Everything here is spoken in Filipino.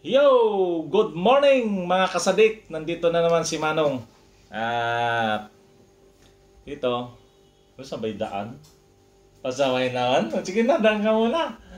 Yo! Good morning mga kasadik! Nandito na naman si Manong. At dito, ito, sabay daan. Pasaway naman. Sige na, daan ka muna.